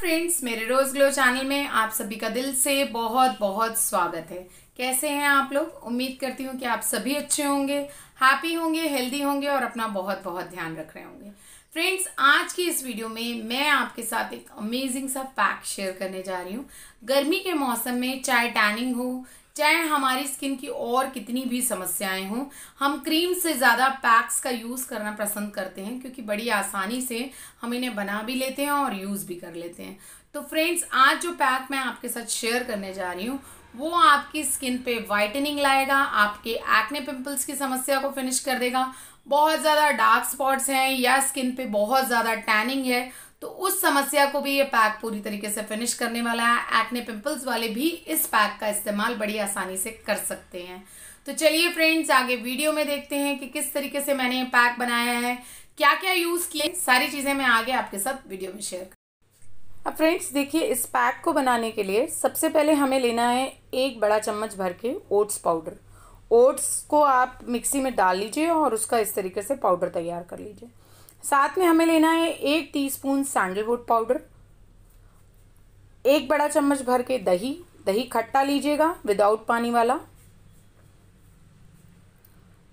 friends मेरे रोज glow channel में आप सभी का दिल से बहुत बहुत स्वागत है कैसे हैं आप लोग उम्मीद करती हूँ कि आप सभी अच्छे होंगे हैप्पी होंगे हेल्दी होंगे और अपना बहुत बहुत ध्यान रख रहे होंगे फ्रेंड्स आज की इस वीडियो में मैं आपके साथ एक अमेजिंग सा फैक्ट शेयर करने जा रही हूँ गर्मी के मौसम में चाहे टैनिंग हो चाहे हमारी स्किन की और कितनी भी समस्याएं हों हम क्रीम से ज़्यादा पैक्स का यूज़ करना पसंद करते हैं क्योंकि बड़ी आसानी से हम इन्हें बना भी लेते हैं और यूज़ भी कर लेते हैं तो फ्रेंड्स आज जो पैक मैं आपके साथ शेयर करने जा रही हूँ वो आपकी स्किन पे वाइटनिंग लाएगा आपके एक्ने पिंपल्स की समस्या को फिनिश कर देगा बहुत ज़्यादा डार्क स्पॉट्स हैं या स्किन पे बहुत ज़्यादा टैनिंग है तो उस समस्या को भी ये पैक पूरी तरीके से फिनिश करने वाला है एक्ने पिंपल्स वाले भी इस पैक का इस्तेमाल बड़ी आसानी से कर सकते हैं तो चलिए फ्रेंड्स आगे वीडियो में देखते हैं कि किस तरीके से मैंने ये पैक बनाया है क्या क्या यूज़ किए सारी चीज़ें मैं आगे आपके साथ वीडियो में शेयर अब फ्रेंड्स देखिए इस पैक को बनाने के लिए सबसे पहले हमें लेना है एक बड़ा चम्मच भर के ओट्स पाउडर ओट्स को आप मिक्सी में डाल लीजिए और उसका इस तरीके से पाउडर तैयार कर लीजिए साथ में हमें लेना है एक टीस्पून सैंडलवुड पाउडर एक बड़ा चम्मच भर के दही दही खट्टा लीजिएगा विदाउट पानी वाला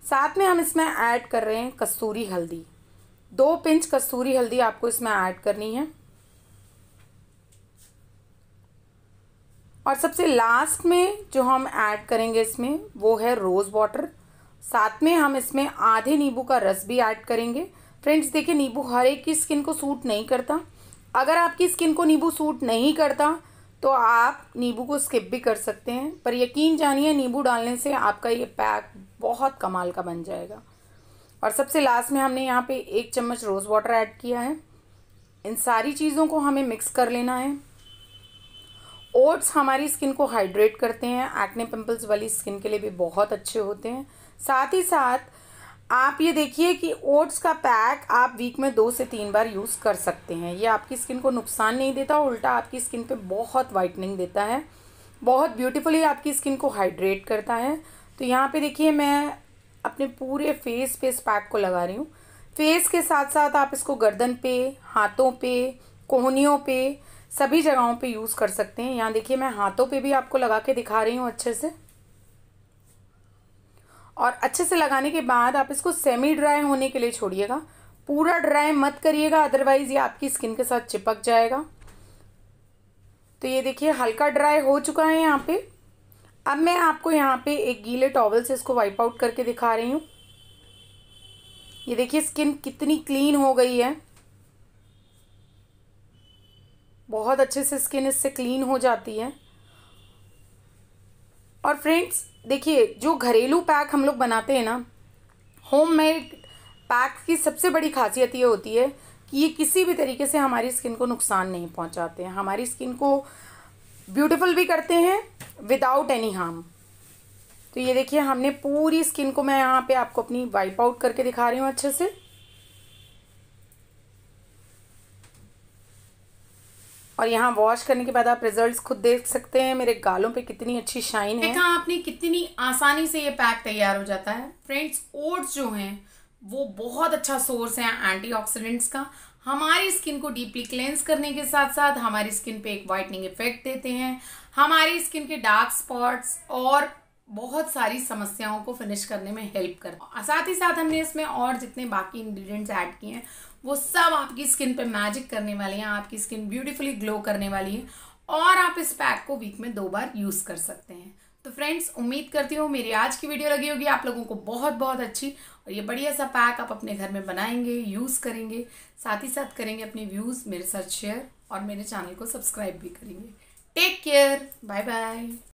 साथ में हम इसमें ऐड कर रहे हैं कस्तूरी हल्दी दो पिंच कस्तूरी हल्दी आपको इसमें ऐड करनी है और सबसे लास्ट में जो हम ऐड करेंगे इसमें वो है रोज़ वाटर साथ में हम इसमें आधे नींबू का रस भी ऐड करेंगे फ्रेंड्स देखिए नींबू हर एक की स्किन को सूट नहीं करता अगर आपकी स्किन को नींबू सूट नहीं करता तो आप नींबू को स्किप भी कर सकते हैं पर यकीन जानिए नींबू डालने से आपका ये पैक बहुत कमाल का बन जाएगा और सबसे लास्ट में हमने यहाँ पे एक चम्मच रोज़ वाटर ऐड किया है इन सारी चीज़ों को हमें मिक्स कर लेना है ओट्स हमारी स्किन को हाइड्रेट करते हैं एक्ने पिंपल्स वाली स्किन के लिए भी बहुत अच्छे होते हैं साथ ही साथ आप ये देखिए कि ओट्स का पैक आप वीक में दो से तीन बार यूज़ कर सकते हैं ये आपकी स्किन को नुकसान नहीं देता उल्टा आपकी स्किन पे बहुत वाइटनिंग देता है बहुत ब्यूटीफुली आपकी स्किन को हाइड्रेट करता है तो यहाँ पे देखिए मैं अपने पूरे फेस पे इस पैक को लगा रही हूँ फेस के साथ साथ आप इसको गर्दन पे हाथों पे कोहनियों पर सभी जगहों पर यूज़ कर सकते हैं यहाँ देखिए मैं हाथों पर भी आपको लगा के दिखा रही हूँ अच्छे से और अच्छे से लगाने के बाद आप इसको सेमी ड्राई होने के लिए छोड़िएगा पूरा ड्राई मत करिएगा अदरवाइज़ ये आपकी स्किन के साथ चिपक जाएगा तो ये देखिए हल्का ड्राई हो चुका है यहाँ पे अब मैं आपको यहाँ पे एक गीले टॉवल से इसको वाइप आउट करके दिखा रही हूँ ये देखिए स्किन कितनी क्लीन हो गई है बहुत अच्छे से स्किन इससे क्लीन हो जाती है और फ्रेंड्स देखिए जो घरेलू पैक हम लोग बनाते हैं ना होम मेड पैक की सबसे बड़ी खासियत ये होती है कि ये किसी भी तरीके से हमारी स्किन को नुकसान नहीं पहुंचाते हैं हमारी स्किन को ब्यूटीफुल भी करते हैं विदाउट एनी हार्म तो ये देखिए हमने पूरी स्किन को मैं यहाँ पे आपको अपनी वाइप आउट करके दिखा रही हूँ अच्छे से और यहाँ वॉश करने के बाद आप रिजल्ट्स खुद देख सकते हैं मेरे गालों पे कितनी अच्छी शाइन है देखा आपने कितनी आसानी से ये पैक तैयार हो जाता है फ्रेंड्स ओट्स जो हैं वो बहुत अच्छा सोर्स है एंटीऑक्सीडेंट्स का हमारी स्किन को डीपली क्लेंस करने के साथ साथ हमारी स्किन पे एक वाइटनिंग इफेक्ट देते हैं हमारी स्किन के डार्क स्पॉट्स और बहुत सारी समस्याओं को फिनिश करने में हेल्प कर साथ ही साथ हमने इसमें और जितने बाकी इंग्रेडिएंट्स ऐड किए हैं वो सब आपकी स्किन पे मैजिक करने वाले हैं आपकी स्किन ब्यूटीफुली ग्लो करने वाली है और आप इस पैक को वीक में दो बार यूज़ कर सकते हैं तो फ्रेंड्स उम्मीद करती हूँ मेरी आज की वीडियो लगी होगी आप लोगों को बहुत बहुत अच्छी और ये बढ़िया सा पैक आप अपने घर में बनाएंगे यूज़ करेंगे साथ ही साथ करेंगे अपने व्यूज़ मेरे साथ शेयर और मेरे चैनल को सब्सक्राइब भी करेंगे टेक केयर बाय बाय